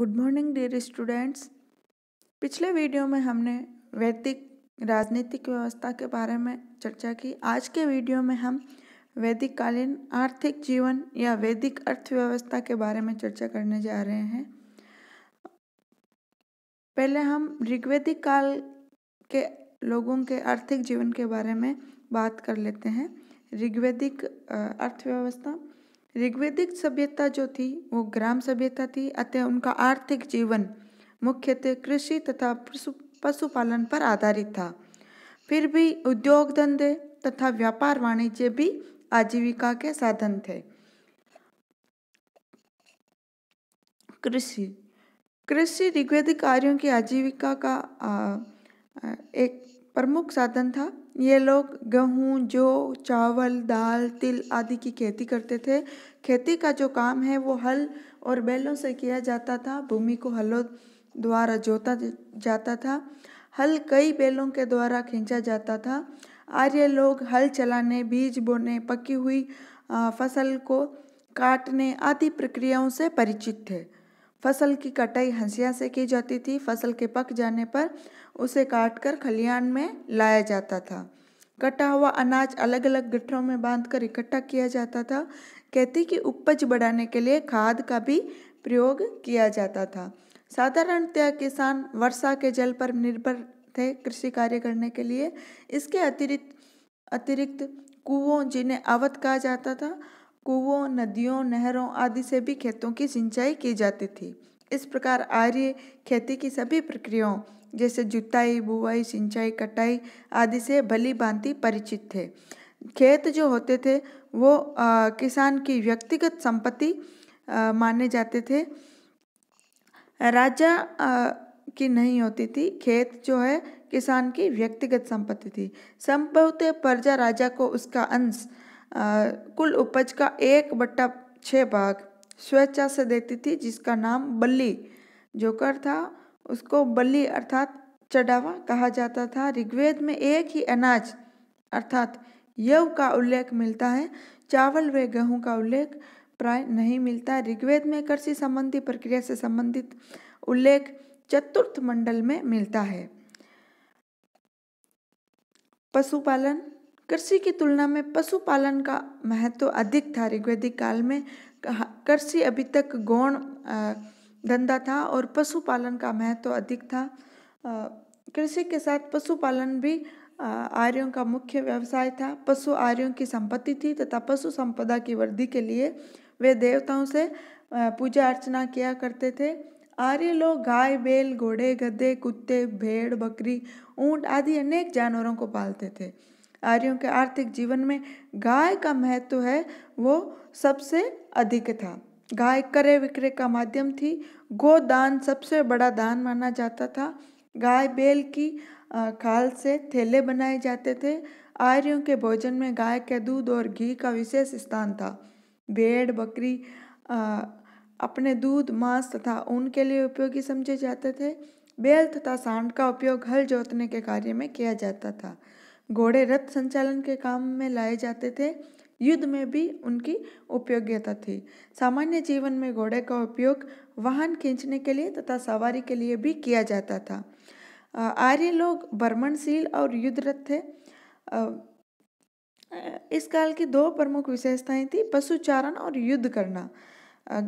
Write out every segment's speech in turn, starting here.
good morning dear students पिछले video में हमने वैदिक राजनीतिक व्यवस्था के बारे में चर्चा की आज के वीडियो में हम वैदिक कालीन आर्थिक जीवन या वैदिक अर्थव्यवस्था के बारे में चर्चा करने जा रहे हैं पहले हम ऋग्वेदिक काल के लोगों के आर्थिक जीवन के बारे में बात कर लेते हैं ऋग्वेदिक अर्थव्यवस्था ऋग्वेदिक सभ्यता जो थी वो ग्राम सभ्यता थी अतः उनका आर्थिक जीवन मुख्यतः कृषि तथा पशुपालन पर आधारित था फिर भी उद्योग धंधे तथा व्यापार वाणिज्य भी आजीविका के साधन थे कृषि कृषि ऋग्वेदिक कार्यों की आजीविका का आ, आ, एक प्रमुख साधन था ये लोग गेहूँ जौ चावल दाल तिल आदि की खेती करते थे खेती का जो काम है वो हल और बैलों से किया जाता था भूमि को हलों द्वारा जोता जाता था हल कई बैलों के द्वारा खींचा जाता था आर्य लोग हल चलाने बीज बोने पकी हुई फसल को काटने आदि प्रक्रियाओं से परिचित थे फसल की कटाई हंसिया से की जाती थी फसल के पक जाने पर उसे काटकर खलियान में लाया जाता था कटा हुआ अनाज अलग अलग गठरों में बांधकर इकट्ठा किया जाता था कहती कि उपज बढ़ाने के लिए खाद का भी प्रयोग किया जाता था साधारणतया किसान वर्षा के जल पर निर्भर थे कृषि कार्य करने के लिए इसके अतिरिक्त अतिरिक्त कुओं जिन्हें अवध कहा जाता था कुओं नदियों नहरों आदि से भी खेतों की सिंचाई की जाती थी इस प्रकार आर्य खेती की सभी प्रक्रियाओं जैसे जुताई बुवाई सिंचाई कटाई आदि से भली भांति परिचित थे खेत जो होते थे वो आ, किसान की व्यक्तिगत संपत्ति माने जाते थे राजा आ, की नहीं होती थी खेत जो है किसान की व्यक्तिगत संपत्ति थी संभवतः प्रजा राजा को उसका अंश कुल उपज का एक बट्टा छः भाग स्वेच्छा से देती थी जिसका नाम बल्ली जोकर था उसको बल्ली अर्थात चढ़ावा कहा जाता था ऋग्वेद में एक ही अनाज अर्थात यव का उल्लेख मिलता है चावल व गेहूं का उल्लेख प्राय नहीं मिलता ऋग्वेद में कृषि संबंधी प्रक्रिया से संबंधित उल्लेख चतुर्थ मंडल में मिलता है पशुपालन कृषि की तुलना में पशुपालन का महत्व तो अधिक था ऋग्वेदिक काल में कृषि अभी तक गौण धंधा था और पशुपालन का महत्व तो अधिक था कृषि के साथ पशुपालन भी आर्यों का मुख्य व्यवसाय था पशु आर्यों की संपत्ति थी तथा पशु संपदा की वृद्धि के लिए वे देवताओं से पूजा अर्चना किया करते थे आर्य लोग गाय बैल घोड़े गधे कुत्ते भेड़ बकरी ऊंट आदि अनेक जानवरों को पालते थे आर्यों के आर्थिक जीवन में गाय का महत्व है वो सबसे अधिक था गाय क्रय विक्रय का माध्यम थी गोदान सबसे बड़ा दान माना जाता था गाय बैल की खाल से थैले बनाए जाते थे आर्यों के भोजन में गाय के दूध और घी का विशेष स्थान था भेड़ बकरी अपने दूध मांस तथा ऊन के लिए उपयोगी समझे जाते थे बैल तथा सांड का उपयोग हल जोतने के कार्य में किया जाता था घोड़े रथ संचालन के काम में लाए जाते थे युद्ध में भी उनकी उपयोगिता थी सामान्य जीवन में घोड़े का उपयोग वाहन खींचने के लिए तथा सवारी के लिए भी किया जाता था आर्य लोग भ्रमणशील और युद्धरत थे इस काल की दो प्रमुख विशेषताएं थी पशुचारण और युद्ध करना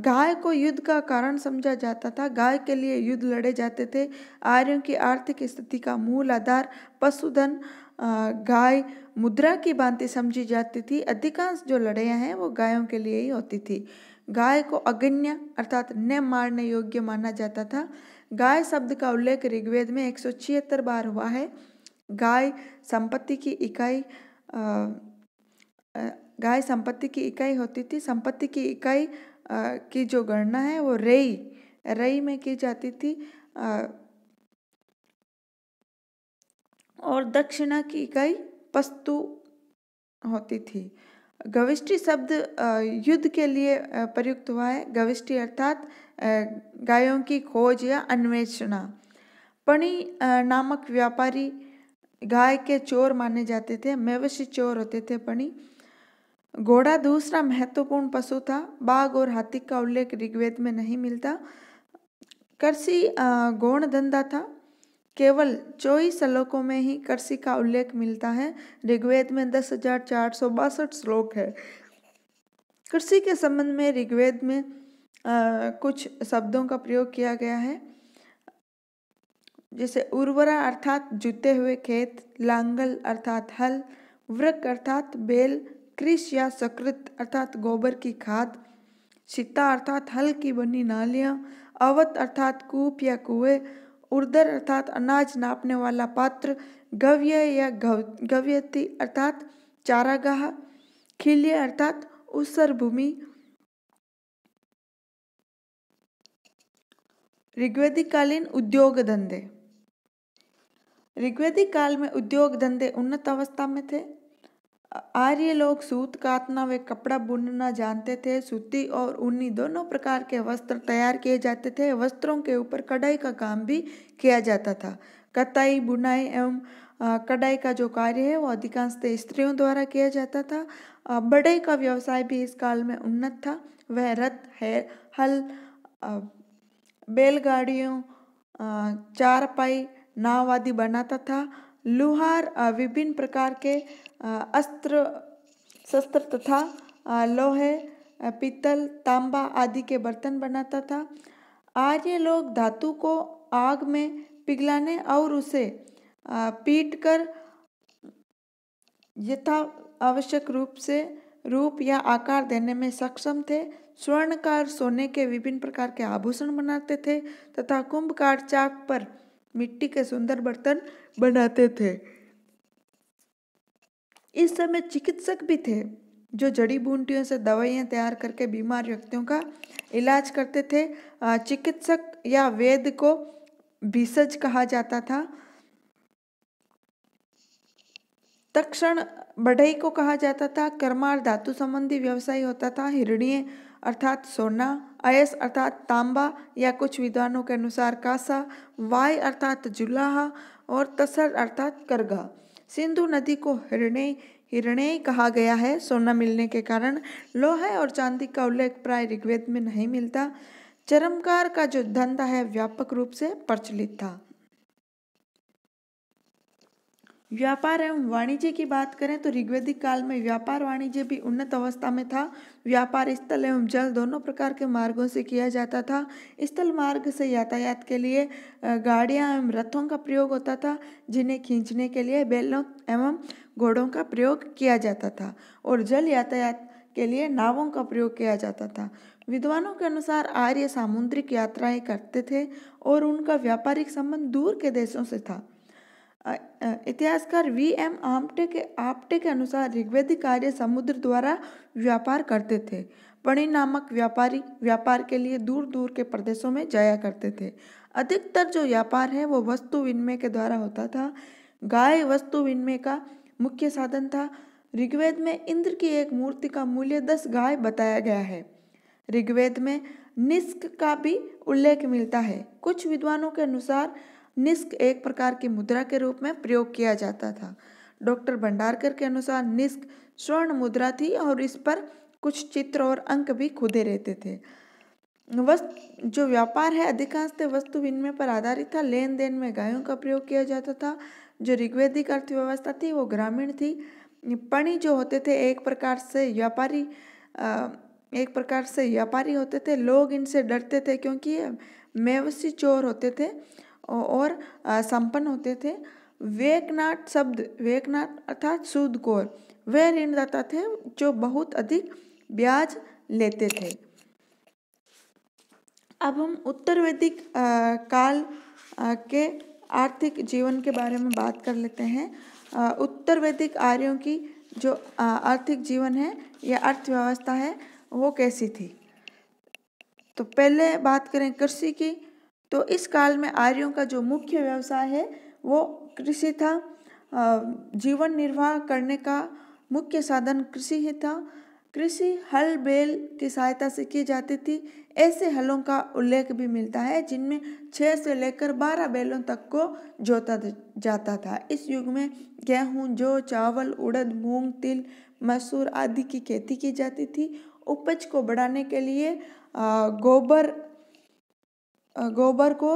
गाय को युद्ध का कारण समझा जाता था गाय के लिए युद्ध लड़े जाते थे आर्यों की आर्थिक स्थिति का मूल आधार पशुधन गाय मुद्रा की भांति समझी जाती थी अधिकांश जो लड़ाइयाँ हैं वो गायों के लिए ही होती थी गाय को अगण्य अर्थात न मारने योग्य माना जाता था गाय शब्द का उल्लेख ऋग्वेद में एक बार हुआ है गाय संपत्ति की इकाई गाय संपत्ति की इकाई होती थी संपत्ति की इकाई की जो गणना है वो रई रई में की जाती थी और दक्षिणा की इकाई पस्तु होती थी गविष्टि शब्द युद्ध के लिए प्रयुक्त हुआ है गविष्टि अर्थात गायों की खोज या अन्वेषणा पणि नामक व्यापारी गाय के चोर माने जाते थे मवेशी चोर होते थे पणि घोड़ा दूसरा महत्वपूर्ण पशु था बाघ और हाथी का उल्लेख ऋग्वेद में नहीं मिलता कृषि गौण धंधा था केवल चौबीस श्लोकों में ही कृषि का उल्लेख मिलता है ऋग्वेद में दस हजार चार सौ बासठ श्लोक है कृषि के संबंध में ऋग्वेद में आ, कुछ शब्दों का प्रयोग किया गया है जैसे उर्वरा अर्थात जुते हुए खेत लांगल अर्थात हल वृक अर्थात बेल कृष या सकृत अर्थात गोबर की खाद सीता अर्थात हल की बनी नालियां अवत अर्थात कूप या कुएं उर्दर अर्थात अनाज नापने वाला पात्र गव्य या गव गव्यति अर्थात चारागाह खिल्य अर्थात उसर भूमि ऋग्वैदिक कालीन उद्योग धंधे ऋग्वेदिक काल में उद्योग धंधे उन्नत अवस्था में थे आर्य लोग सूत काटना वे कपड़ा बुनना जानते थे सूती और ऊनी दोनों प्रकार के वस्त्र तैयार किए जाते थे वस्त्रों के ऊपर कढ़ाई का काम भी किया जाता था कताई बुनाई एवं कढ़ाई का जो कार्य है वो अधिकांशतः स्त्रियों द्वारा किया जाता था बढ़ई का व्यवसाय भी इस काल में उन्नत था वह रथ है हल बैलगाड़ियों चारपाई नाव आदि बनाता था लुहार विभिन्न प्रकार के अस्त्र शस्त्र तथा लोहे पीतल तांबा आदि के बर्तन बनाता था आर्य लोग धातु को आग में पिघलाने और उसे पीट कर यथा आवश्यक रूप से रूप या आकार देने में सक्षम थे स्वर्णकार सोने के विभिन्न प्रकार के आभूषण बनाते थे तथा कुंभकार चाक पर मिट्टी के सुंदर बर्तन बनाते थे इस समय चिकित्सक भी थे जो जड़ी बूटियों से दवाइयाँ तैयार करके बीमार व्यक्तियों का इलाज करते थे चिकित्सक या वेद को भीषज कहा जाता था तक्षण बढ़ई को कहा जाता था कर्मार धातु संबंधी व्यवसाय होता था हिरणीय अर्थात सोना अयस अर्थात तांबा या कुछ विद्वानों के अनुसार कासा वाय अर्थात जुलाहा और तसर अर्थात करगा सिंधु नदी को हिरणे हिरणेय कहा गया है सोना मिलने के कारण लोहे और चांदी का उल्लेख प्राय ऋग्वेद में नहीं मिलता चरमकार का जो धंधा है व्यापक रूप से प्रचलित था व्यापार एवं वाणिज्य की बात करें तो ऋग्वेदिक काल में व्यापार वाणिज्य भी उन्नत अवस्था में था व्यापार स्थल एवं जल दोनों प्रकार के मार्गों से किया जाता था स्थल मार्ग से यातायात के लिए गाड़ियां एवं रथों का प्रयोग होता था जिन्हें खींचने के लिए बैलों एवं घोड़ों का प्रयोग किया जाता था और जल यातायात के लिए नावों का प्रयोग किया जाता था विद्वानों के अनुसार आर्य सामुद्रिक यात्राएं करते थे और उनका व्यापारिक संबंध दूर के देशों से था इतिहासकार वी एम आमटे के आपटे के अनुसार ऋग्वेदिक कार्य समुद्र द्वारा व्यापार करते थे पणि नामक व्यापारी व्यापार के लिए दूर दूर के प्रदेशों में जाया करते थे अधिकतर जो व्यापार है वो वस्तु विनिमय के द्वारा होता था गाय वस्तु विनिमय का मुख्य साधन था ऋग्वेद में इंद्र की एक मूर्ति का मूल्य दस गाय बताया गया है ऋग्वेद में निस्क का भी उल्लेख मिलता है कुछ विद्वानों के अनुसार निस्क एक प्रकार की मुद्रा के रूप में प्रयोग किया जाता था डॉक्टर भंडारकर के अनुसार निस्क स्वर्ण मुद्रा थी और इस पर कुछ चित्र और अंक भी खुदे रहते थे वस्तु जो व्यापार है अधिकांशतः वस्तु विनिमय पर आधारित था लेन देन में गायों का प्रयोग किया जाता था जो ऋग्वेदिक अर्थव्यवस्था थी वो ग्रामीण थी पणी जो होते थे एक प्रकार से व्यापारी एक प्रकार से व्यापारी होते थे लोग इनसे डरते थे क्योंकि मेवसी चोर होते थे और संपन्न होते थे वेकनाट शब्द वेकनाट अर्थात कौर वे ऋणदाता थे जो बहुत अधिक ब्याज लेते थे अब हम उत्तर वैदिक काल के आर्थिक जीवन के बारे में बात कर लेते हैं उत्तर वैदिक आर्यों की जो आर्थिक जीवन है या अर्थव्यवस्था है वो कैसी थी तो पहले बात करें कृषि की तो इस काल में आर्यों का जो मुख्य व्यवसाय है वो कृषि था जीवन निर्वाह करने का मुख्य साधन कृषि ही था कृषि हल बेल की सहायता से की जाती थी ऐसे हलों का उल्लेख भी मिलता है जिनमें छः से लेकर बारह बैलों तक को जोता जाता था इस युग में गेहूँ जौ चावल उड़द मूंग तिल मसूर आदि की खेती की जाती थी उपज को बढ़ाने के लिए गोबर गोबर को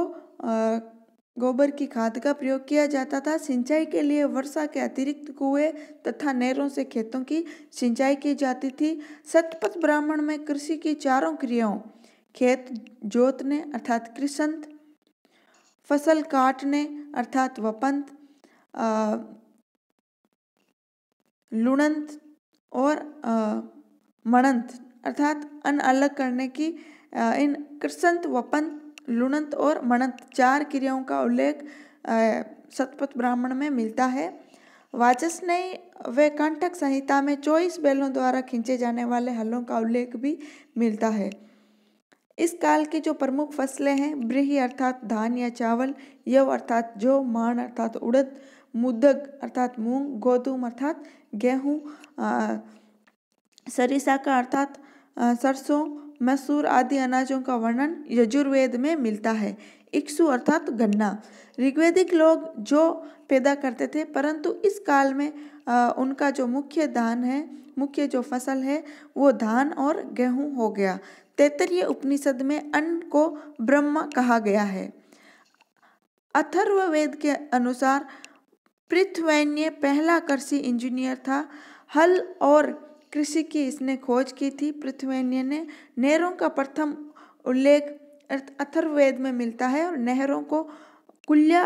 गोबर की खाद का प्रयोग किया जाता था सिंचाई के लिए वर्षा के अतिरिक्त कुएं तथा नहरों से खेतों की सिंचाई की जाती थी सतपथ ब्राह्मण में कृषि की चारों क्रियाओं खेत जोतने अर्थात कृषंत फसल काटने अर्थात वपंत लुणंत और मणंत अर्थात अन अलग करने की इन कृषंत वपंत लुणंत और मणंत चार क्रियाओं का उल्लेख सतपथ ब्राह्मण में मिलता है वाचस्नय व कंठक संहिता में चौबीस बैलों द्वारा खींचे जाने वाले हलों का उल्लेख भी मिलता है इस काल की जो प्रमुख फसलें हैं ब्रीही अर्थात धान या चावल यव अर्थात जो मान अर्थात उड़द मुदग अर्थात मूंग गोधूम अर्थात गेहूँ सरिसा का अर्थात सरसों मसूर आदि अनाजों का वर्णन यजुर्वेद में मिलता है इक्सु अर्थात गन्ना ऋग्वेदिक लोग जो पैदा करते थे परंतु इस काल में आ, उनका जो मुख्य धान है मुख्य जो फसल है वो धान और गेहूं हो गया तैतरीय उपनिषद में अन्न को ब्रह्म कहा गया है अथर्ववेद के अनुसार पृथ्वैन्य पहला कृषि इंजीनियर था हल और कृषि की इसने खोज की थी पृथ्वेन्य ने नहरों का प्रथम उल्लेख अथर्ववेद में मिलता है और नहरों को कुल्या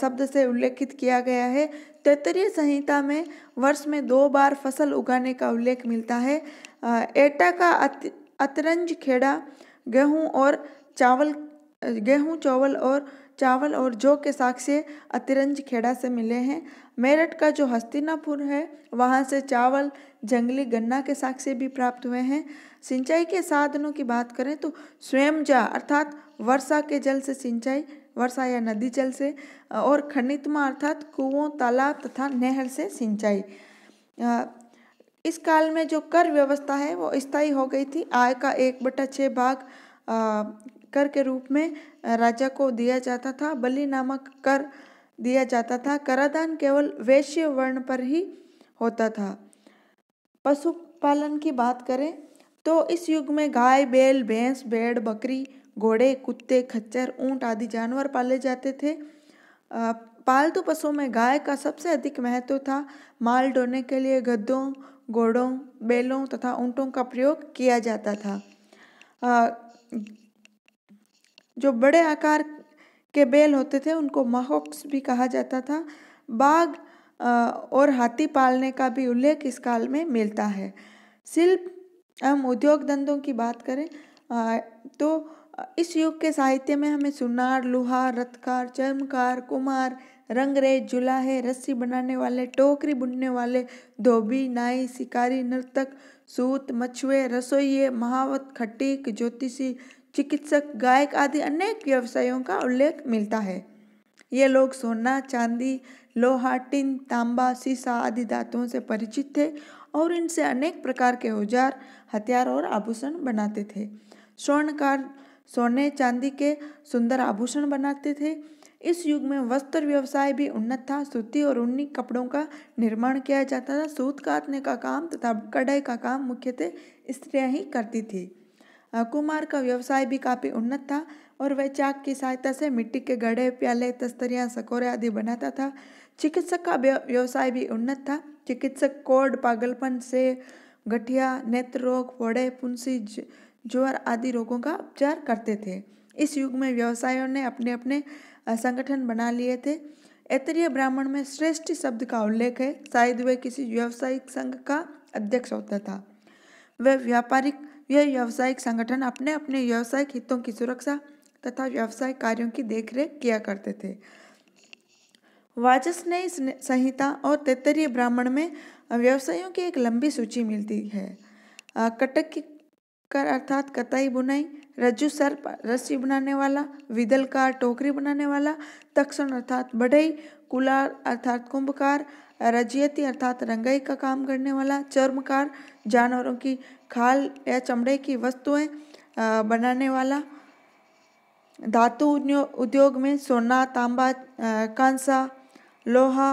शब्द से उल्लेखित किया गया है तैतरीय संहिता में वर्ष में दो बार फसल उगाने का उल्लेख मिलता है एटा का अत, अतरंज खेड़ा गेहूं और चावल गेहूं चावल और चावल और जौ के साक्ष्य अतिरंज खेड़ा से मिले हैं मेरठ का जो हस्तिनापुर है वहाँ से चावल जंगली गन्ना के साक्ष्य से भी प्राप्त हुए हैं सिंचाई के साधनों की बात करें तो स्वयं जा अर्थात वर्षा के जल से सिंचाई वर्षा या नदी जल से और खनितमा अर्थात कुओं तालाब तथा नहर से सिंचाई इस काल में जो कर व्यवस्था है वो स्थायी हो गई थी आय का एक बटा छः भाग कर के रूप में राजा को दिया जाता था बलि नामक कर दिया जाता था करादान केवल वैश्य वर्ण पर ही होता था पशुपालन की बात करें तो इस युग में गाय बैल भैंस भेड़ बकरी घोड़े कुत्ते खच्चर ऊंट आदि जानवर पाले जाते थे पालतू पशुओं में गाय का सबसे अधिक महत्व था माल ढोने के लिए गद्दों घोड़ों बैलों तथा ऊँटों का प्रयोग किया जाता था जो बड़े आकार के बैल होते थे उनको महोक्स भी कहा जाता था बाघ और हाथी पालने का भी उल्लेख इस काल में मिलता है शिल्प हम उद्योग धंधों की बात करें तो इस युग के साहित्य में हमें सुनार लुहार रथकार चर्मकार कुमार रंगरेज जुलाहे रस्सी बनाने वाले टोकरी बुनने वाले धोबी नाई शिकारी नर्तक सूत मछुए रसोइये महावत खटीक ज्योतिषी चिकित्सक गायक आदि अनेक व्यवसायों का उल्लेख मिलता है ये लोग सोना चांदी लोहा टिन तांबा सीसा आदि धातुओं से परिचित थे और इनसे अनेक प्रकार के औजार हथियार और आभूषण बनाते थे स्वर्णकार सोने चांदी के सुंदर आभूषण बनाते थे इस युग में वस्त्र व्यवसाय भी उन्नत था सूती और उन्नी कपड़ों का निर्माण किया जाता था सूत काटने का काम तथा कढ़ाई का काम मुख्यतः स्त्रियां ही करती थी कुमार का व्यवसाय भी काफ़ी उन्नत था और वह चाक की सहायता से मिट्टी के गढ़े प्याले तस्तरियाँ सकोरे आदि बनाता था चिकित्सक का व्यवसाय भी उन्नत था चिकित्सक कोड पागलपन से गठिया नेत्र रोग फोड़े पुंसी ज्वर आदि रोगों का उपचार करते थे इस युग में व्यवसायों ने अपने अपने संगठन बना लिए थे ऐतरीय ब्राह्मण में श्रेष्ठ शब्द का उल्लेख है शायद वह किसी व्यावसायिक संघ का अध्यक्ष होता था वह व्यापारिक यह व्यावसायिक संगठन अपने अपने व्यावसायिक हितों की सुरक्षा तथा व्यावसायिक कार्यों की देखरेख किया करते थे वाचस्नेय संहिता और तैतरीय ब्राह्मण में व्यवसायों की एक लंबी सूची मिलती है कटक की कर अर्थात कताई बुनाई रज्जु सर्प रस्सी बनाने वाला विदलकार टोकरी बनाने वाला तक्षण अर्थात बढ़ई कुलार अर्थात कुंभकार रजियती अर्थात रंगाई का काम करने वाला चर्मकार जानवरों की खाल या चमड़े की वस्तुएं बनाने वाला धातु उद्योग में सोना तांबा कांसा लोहा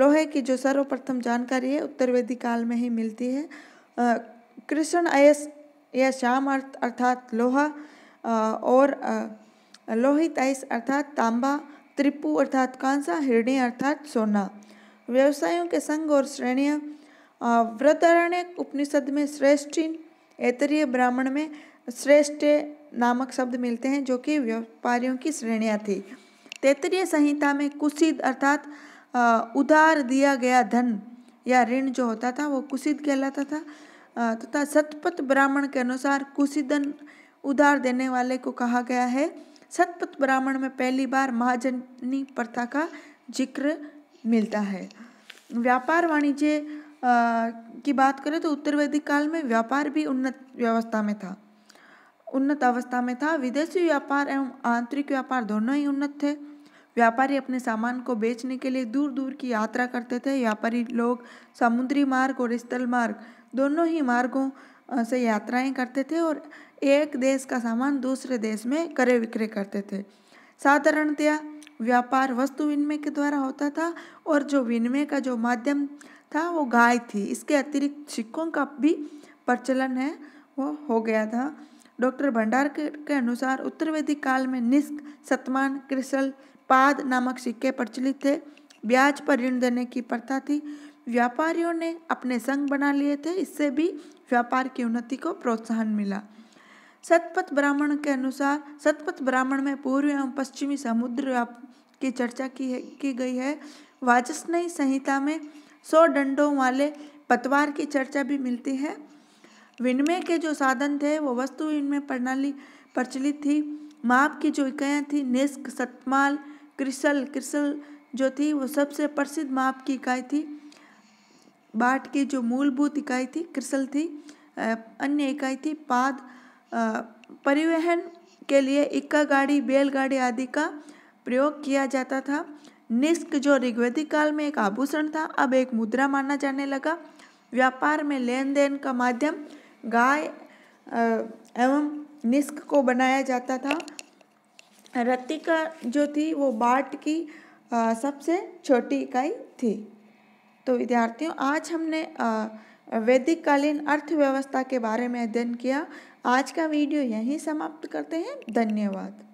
लोहे की जो सर्वप्रथम जानकारी है उत्तरवेदी काल में ही मिलती है कृष्ण अयस या श्याम अर्थ अर्थात लोहा और लोहित आयस अर्थात तांबा त्रिपु अर्थात कांसा हिरणी अर्थात सोना व्यवसायों के संग और श्रेणियाँ व्रतारण्य उपनिषद में श्रेष्ठ ऐतरीय ब्राह्मण में श्रेष्ठ नामक शब्द मिलते हैं जो कि व्यापारियों की श्रेणियाँ थी तैतरीय संहिता में कुसिद अर्थात उधार दिया गया धन या ऋण जो होता था वो कुसिद कहलाता था तथा सतपथ ब्राह्मण के अनुसार कुशीदन उधार देने वाले को कहा गया है सतपथ ब्राह्मण में पहली बार महाजनी प्रथा का जिक्र मिलता है व्यापार वाणिज्य की बात करें तो उत्तर वैदिक काल में व्यापार भी उन्नत व्यवस्था में था उन्नत अवस्था में था विदेशी व्यापार एवं आंतरिक व्यापार दोनों ही उन्नत थे व्यापारी अपने सामान को बेचने के लिए दूर दूर की यात्रा करते थे व्यापारी लोग समुद्री मार्ग और स्थल मार्ग दोनों ही मार्गों से यात्राएं करते थे और एक देश का सामान दूसरे देश में क्रय विक्रय करते थे साधारणतया व्यापार वस्तु विनिमय के द्वारा होता था और जो विनिमय का जो माध्यम था वो गाय थी इसके अतिरिक्त सिक्कों का भी प्रचलन है वो हो गया था डॉक्टर भंडार के, के अनुसार उत्तरवेदी काल में निस्क सतमान क्रिसल पाद नामक सिक्के प्रचलित थे ब्याज पर ऋण देने की प्रथा थी व्यापारियों ने अपने संघ बना लिए थे इससे भी व्यापार की उन्नति को प्रोत्साहन मिला सतपथ ब्राह्मण के अनुसार सतपथ ब्राह्मण में पूर्व एवं पश्चिमी समुद्र की चर्चा की है की गई है वाचस्नयी संहिता में सौ डंडों वाले पतवार की चर्चा भी मिलती है विनिमय के जो साधन थे वो वस्तु विनिमय प्रणाली प्रचलित थी माप की जो इकाइयाँ थी निस्क सतमाल क्रिसल क्रिसल जो थी वो सबसे प्रसिद्ध माप की इकाई थी बाट की जो मूलभूत इकाई थी क्रिसल थी अन्य इकाई थी पाद परिवहन के लिए इक्का गाड़ी बैलगाड़ी आदि का प्रयोग किया जाता था निस्क जो ऋग्वेदिक काल में एक आभूषण था अब एक मुद्रा माना जाने लगा व्यापार में लेन देन का माध्यम गाय एवं निस्क को बनाया जाता था रतिका जो थी वो बाट की आ, सबसे छोटी इकाई थी तो विद्यार्थियों आज हमने वैदिक कालीन अर्थव्यवस्था के बारे में अध्ययन किया आज का वीडियो यहीं समाप्त करते हैं धन्यवाद